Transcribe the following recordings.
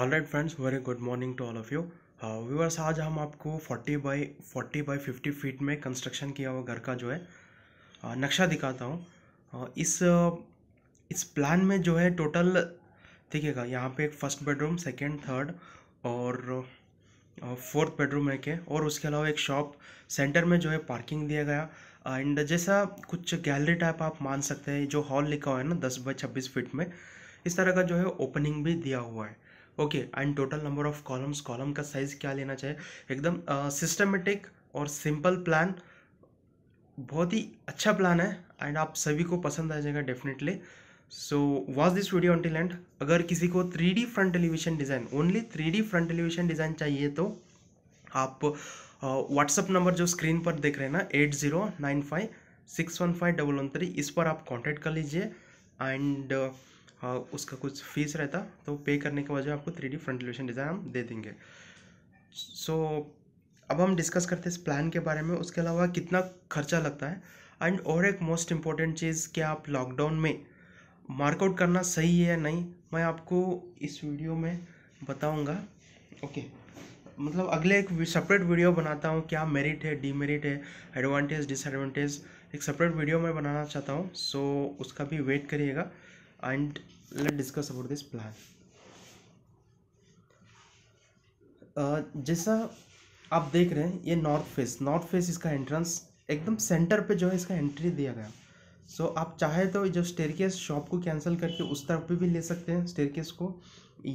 All right friends very good morning to all of you viewers आज हम आपको 40 by 40 by 50 feet में construction किया हुआ घर का जो है uh, नक्शा दिखाता हूँ uh, इस uh, इस प्लान में जो है टोटल देखिएगा यहाँ पे एक फर्स्ट बेडरूम सेकेंड थर्ड और फोर्थ uh, बेडरूम है के और उसके अलावा एक शॉप सेंटर में जो है पार्किंग दिया गया एंड जैसा कुछ गैलरी टाइप आप मान सकते हैं जो हॉल लिखा हुआ है ना दस बाई छब्बीस फिट में इस तरह का जो है ओपनिंग भी दिया हुआ है okay and total number of columns column का साइज़ क्या लेना चाहिए एकदम सिस्टमेटिक और सिंपल प्लान बहुत ही अच्छा प्लान है एंड आप सभी को पसंद आ जाएगा definitely so was this video until end अगर किसी को three D front elevation design only three D front elevation design चाहिए तो आप व्हाट्सअप uh, नंबर जो स्क्रीन पर देख रहे हैं ना eight zero nine five six one five double one three इस पर आप कांटेक्ट कर लीजिए एंड uh, उसका कुछ फीस रहता तो पे करने के वजह आपको three D front elevation design हम दे देंगे सो so, अब हम डिस्कस करते हैं इस प्लान के बारे में उसके अलावा कितना खर्चा लगता है एंड और एक मोस्ट इम्पॉर्टेंट चीज़ कि आप लॉकडाउन में मार्कआउट करना सही है या नहीं मैं आपको इस वीडियो में बताऊंगा ओके okay. मतलब अगले एक सेपरेट वीडियो बनाता हूँ क्या मेरिट है डीमेरिट है एडवांटेज डिसएडवांटेज एक सेपरेट वीडियो मैं बनाना चाहता हूँ सो so, उसका भी वेट करिएगा and let's discuss about this plan uh, जैसा आप देख रहे हैं ये नॉर्थ फेस नॉर्थ फेस इसका एंट्रेंस एकदम सेंटर पे जो है इसका एंट्री दिया गया सो so, आप चाहे तो जो स्टेरकेस शॉप को कैंसिल करके उस तरफ पे भी ले सकते हैं स्टेरकेस को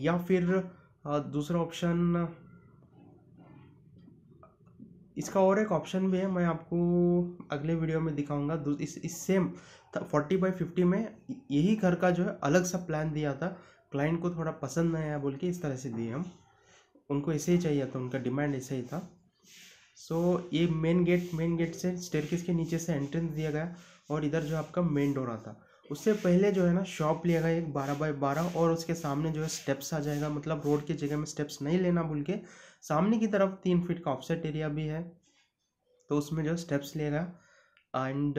या फिर uh, दूसरा ऑप्शन इसका और एक ऑप्शन भी है मैं आपको अगले वीडियो में दिखाऊंगा इस इस सेम फोर्टी बाई फिफ्टी में यही घर का जो है अलग सा प्लान दिया था क्लाइंट को थोड़ा पसंद नहीं आया बोल के इस तरह से दिए हम उनको ऐसे ही चाहिए था उनका डिमांड ऐसे ही था सो so, ये मेन गेट मेन गेट से स्टेयरकेस के नीचे से एंट्रेंस दिया गया और इधर जो आपका मेन डोर आता उससे पहले जो है ना शॉप लिया गया एक बारह बाई बारह और उसके सामने जो है स्टेप्स आ जाएगा मतलब रोड की जगह में स्टेप्स नहीं लेना भूल के सामने की तरफ तीन फीट का ऑफसेट एरिया भी है तो उसमें जो स्टेप्स लेगा एंड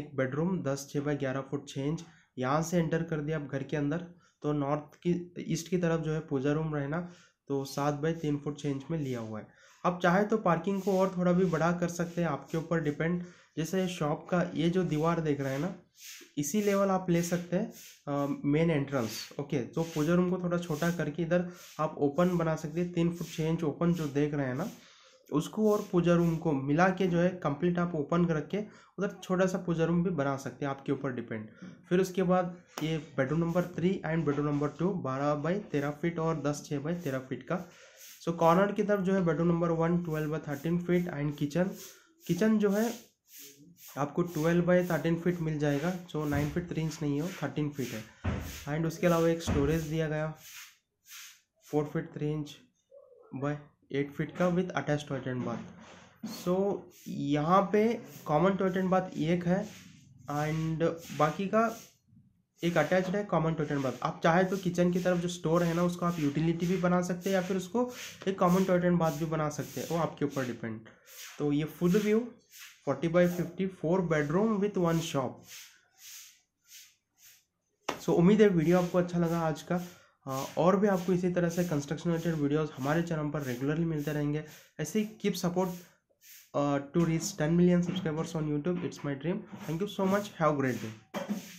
एक बेडरूम दस छः बाई ग्यारह फुट छः इंच यहाँ से एंटर कर दिया आप घर के अंदर तो नॉर्थ की ईस्ट की तरफ जो है पूजा रूम रहना तो सात बाई तीन फुट छः इंच में लिया हुआ है आप चाहे तो पार्किंग को और थोड़ा भी बढ़ा कर सकते हैं आपके ऊपर डिपेंड जैसे शॉप का ये जो दीवार देख रहे हैं ना इसी लेवल आप ले सकते हैं मेन एंट्रेंस ओके तो पूजा रूम को थोड़ा छोटा करके इधर आप ओपन बना सकते हैं तीन फुट छः इंच ओपन जो देख रहे हैं ना उसको और पूजा रूम को मिला के जो है कंप्लीट आप ओपन करके उधर छोटा सा पूजा रूम भी बना सकते हैं आपके ऊपर डिपेंड फिर उसके बाद ये bedroom number three and bedroom number two बारह बाई तेरह फीट और दस छः बाई तेरह फीट का सो कॉर्नर की तरफ जो है bedroom number one twelve by thirteen feet and kitchen kitchen जो है आपको ट्वेल्व बाई थर्टीन फीट मिल जाएगा so nine feet three inch नहीं हो थर्टीन फीट है एंड उसके अलावा एक स्टोरेज दिया गया four feet three inch by eight feet का with attach toilet and bath so यहाँ पे कॉमन टॉयलेट एंड बाथ एक है एंड बाकी का एक अटैच्ड है कॉमन टॉयलेट एंड बाथ आप चाहे तो किचन की तरफ जो स्टोर है ना उसको आप यूटिलिटी भी बना सकते हैं या फिर उसको एक कॉमन टॉयलेट एंड बाथ भी बना सकते हैं वो आपके ऊपर डिपेंड तो ये full view forty by fifty four bedroom with one shop so उम्मीद है वीडियो आपको अच्छा लगा आज का हाँ, और भी आपको इसी तरह से कंस्ट्रक्शन रिलेटेड वीडियोस हमारे चैनल पर रेगुलरली मिलते रहेंगे ऐसे ही keep support to reach ten million subscribers on YouTube it's my dream thank you so much have great day